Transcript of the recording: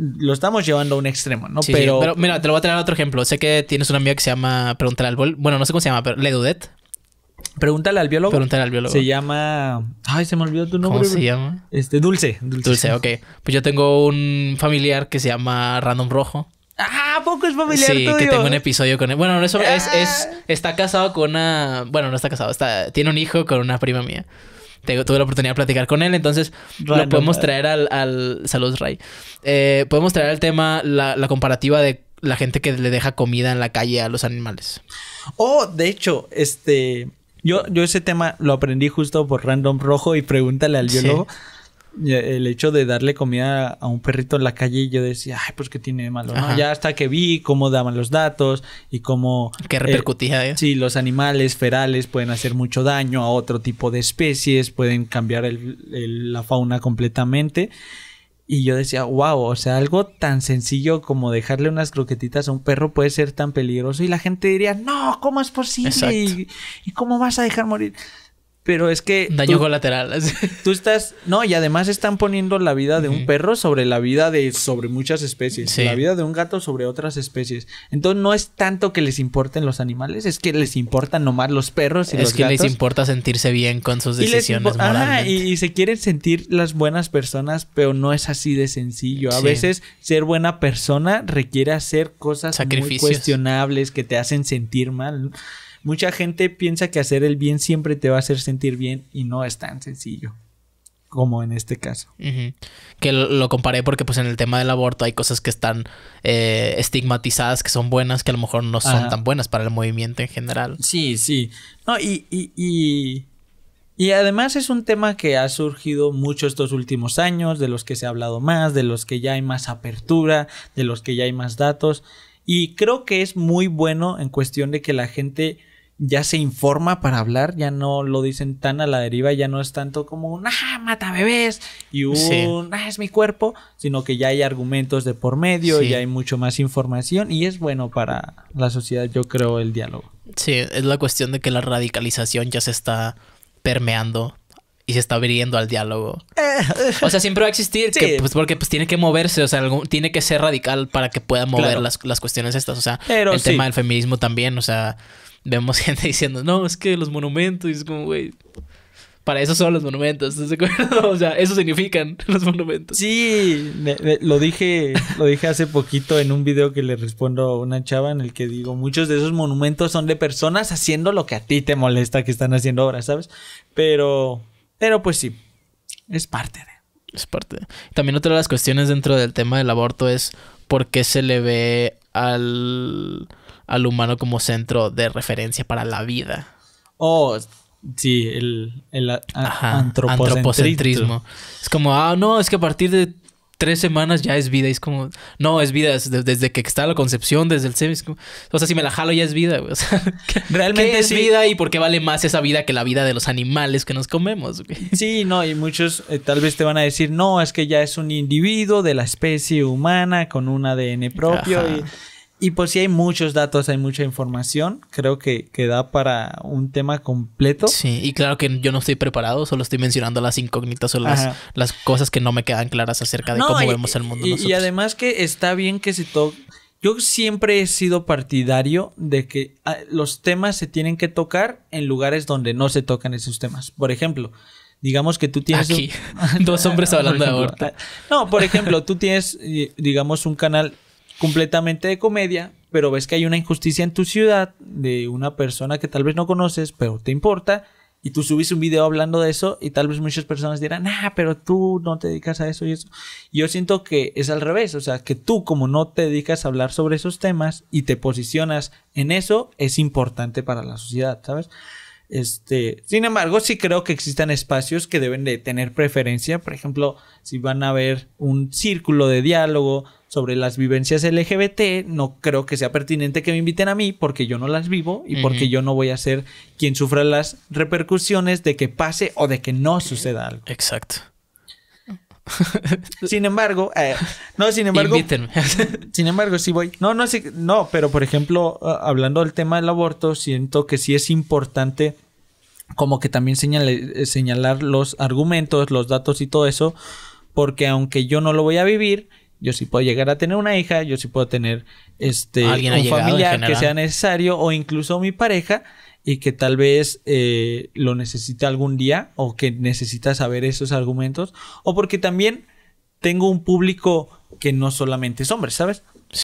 lo estamos llevando a un extremo, ¿no? pero... pero... mira, te lo voy a traer otro ejemplo. Sé que tienes una amiga que se llama Pregúntale al Bol. Bueno, no sé cómo se llama, pero Ledudet. Pregúntale al biólogo. Pregúntale al biólogo. Se llama. Ay, se me olvidó tu nombre. ¿Cómo se llama? Este, Dulce. Dulce, Dulce ok. Pues yo tengo un familiar que se llama Random Rojo. Ah, poco es familiar. Sí, que tengo un episodio con él. Bueno, eso es, es, ah. Está casado con una. Bueno, no está casado. Está... Tiene un hijo con una prima mía tuve la oportunidad de platicar con él, entonces lo podemos traer al, al... Saludos, Ray. Eh, podemos traer al tema la, la comparativa de la gente que le deja comida en la calle a los animales. Oh, de hecho, este... Yo, yo ese tema lo aprendí justo por Random Rojo y pregúntale al biólogo. Eh, el hecho de darle comida a un perrito en la calle, y yo decía, ay, pues que tiene malo, ¿no? Ya hasta que vi cómo daban los datos y cómo... Que repercutía, eh, eh, Sí, los animales ferales pueden hacer mucho daño a otro tipo de especies, pueden cambiar la fauna completamente. Y yo decía, wow, o sea, algo tan sencillo como dejarle unas croquetitas a un perro puede ser tan peligroso. Y la gente diría, no, ¿cómo es posible? ¿Y cómo vas a dejar morir? Pero es que. Daño colateral. Tú estás. No, y además están poniendo la vida de un perro sobre la vida de. sobre muchas especies. Sí. La vida de un gato sobre otras especies. Entonces no es tanto que les importen los animales, es que les importan nomás los perros y es los gatos. Es que les importa sentirse bien con sus decisiones. Y y, se quieren sentir las buenas personas, pero no es así de sencillo. A veces ser buena persona requiere hacer cosas muy cuestionables que te hacen sentir mal. Mucha gente piensa que hacer el bien siempre te va a hacer sentir bien y no es tan sencillo como en este caso. Que lo, comparé porque pues en el tema del aborto hay cosas que están eh, estigmatizadas, que son buenas, que a lo mejor no son tan buenas para el movimiento en general. Sí, sí. No, y, y, y, y, además es un tema que ha surgido mucho estos últimos años, de los que se ha hablado más, de los que ya hay más apertura, de los que ya hay más datos. Y creo que es muy bueno en cuestión de que la gente ya se informa para hablar, ya no lo dicen tan a la deriva, ya no es tanto como un ah, mata bebés y un ah, es mi cuerpo, sino que ya hay argumentos de por medio, y hay mucho más información y es bueno para la sociedad, yo creo, el diálogo. Sí, es la cuestión de que la radicalización ya se está permeando y se está abriendo al diálogo. Eh. O sea, siempre va a existir, pues, porque pues tiene que moverse, o sea, tiene que ser radical para que puedan mover las, cuestiones estas, o sea, el tema del feminismo también, o sea vemos gente diciendo, no, es que los monumentos, y es como, güey, para eso son los monumentos, O sea, eso significan los monumentos. Sí, lo dije, lo dije hace poquito en un video que le respondo a una chava en el que digo, muchos de esos monumentos son de personas haciendo lo que a ti te molesta que están haciendo obras, ¿sabes? Pero, pero pues sí, es parte de. Es parte También otra de las cuestiones dentro del tema del aborto es por qué se le ve al, humano como centro de referencia para la vida. Oh, sí, el, el antropocentrismo. Es como, ah, no, es que a partir de tres semanas ya es vida. es como, no, es vida desde que está la concepción, desde el semis. O sea, si me la jalo ya es vida, güey. O sea, realmente es vida y por qué vale más esa vida que la vida de los animales que nos comemos, Sí, no, y muchos eh, tal vez te van a decir, no, es que ya es un individuo de la especie humana con un ADN propio. Y, y por pues si hay muchos datos, hay mucha información, creo que, que da para un tema completo. Sí, y claro que yo no estoy preparado, solo estoy mencionando las incógnitas o las, las cosas que no me quedan claras acerca de cómo vemos el mundo. Y, nosotros. y además que está bien que se toque... Yo siempre he sido partidario de que ah, los temas se tienen que tocar en lugares donde no se tocan esos temas. Por ejemplo, digamos que tú tienes Aquí. dos hombres hablando de aborto. Ah, no, por ejemplo, tú tienes eh, digamos un canal completamente de comedia, pero ves que hay una injusticia en tu ciudad de una persona que tal vez no conoces, pero te importa, y tú subes un video hablando de eso y tal vez muchas personas dirán, ah, pero tú no te dedicas a eso y eso. Yo siento que es al revés, o sea, que tú como no te dedicas a hablar sobre esos temas y te posicionas en eso, es importante para la sociedad, ¿sabes? Este, sin embargo, sí creo que existan espacios que deben de tener preferencia. Por ejemplo, si van a haber un círculo de diálogo sobre las vivencias LGBT, no creo que sea pertinente que me inviten a mí porque yo no las vivo y porque yo no voy a ser quien sufra las repercusiones de que pase o de que no suceda algo. Exacto. sin embargo, eh, no, sin embargo. sin embargo, sí voy. No, no, no, pero por ejemplo, ah, hablando del tema del aborto, siento que sí es importante como que también eh, señalar los argumentos, los datos y todo eso, porque aunque yo no lo voy a vivir, yo sí puedo llegar a tener una hija, yo sí puedo tener este un familiar que sea necesario o incluso mi pareja y que tal vez eh, lo necesita algún día o que necesita saber esos argumentos o porque también tengo un público que no solamente es hombre, ¿sabes?